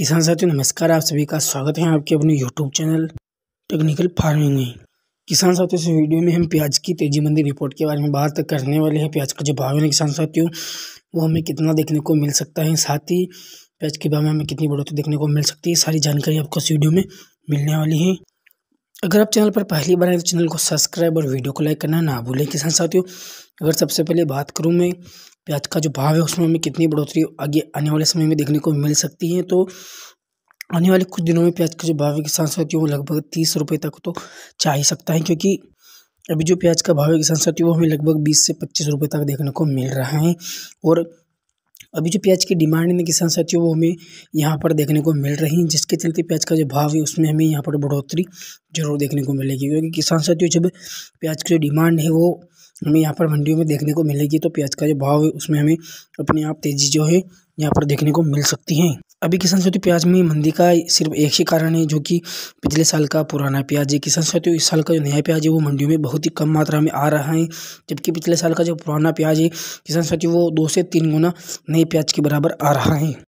किसान साथियों नमस्कार आप सभी का स्वागत है आपके अपने यूट्यूब चैनल टेक्निकल फार्मिंग में किसान साथियों इस वीडियो में हम प्याज की तेजी मंदी रिपोर्ट के बारे में बात करने वाले हैं प्याज का जो भाव है किसान साथियों वो हमें कितना देखने को मिल सकता है साथ ही प्याज के भाव में हमें कितनी बढ़ोतरी देखने को मिल सकती है सारी जानकारी आपको इस वीडियो में मिलने वाली है अगर आप चैनल पर पहली बार आए तो चैनल को सब्सक्राइब और वीडियो को लाइक करना ना भूलें किसान साथियों अगर सबसे पहले बात करूँ मैं प्याज का जो भाव है उसमें हमें कितनी बढ़ोतरी आगे आने वाले समय में देखने को मिल सकती है तो आने वाले कुछ दिनों में प्याज का जो भाव है किसान साथियों वो लगभग तीस रुपये तक तो चाह ही सकता है क्योंकि अभी जो प्याज का भाव है किसान साथियों वो हमें लगभग बीस से पच्चीस रुपये तक देखने को मिल रहा है और अभी जो प्याज की डिमांड है किसान साथियों वो हमें यहाँ पर देखने को मिल रही है जिसके चलते प्याज का जो भाव है उसमें हमें यहाँ पर बढ़ोतरी जरूर देखने को मिलेगी क्योंकि किसान साथियों जब प्याज की जो डिमांड है वो हमें यहाँ पर मंडियों में देखने को मिलेगी तो प्याज का जो भाव है उसमें हमें अपने आप तेजी जो है यहाँ पर देखने को मिल सकती है अभी किसान सौती प्याज में मंदी का सिर्फ एक ही कारण है जो कि पिछले साल का पुराना प्याज है किसान सौती इस साल का जो नया प्याज है वो मंडियों में बहुत ही कम मात्रा में आ रहा है जबकि पिछले साल का जो पुराना प्याज है किसान साथियों वो दो से तीन गुना नए प्याज के बराबर आ रहा है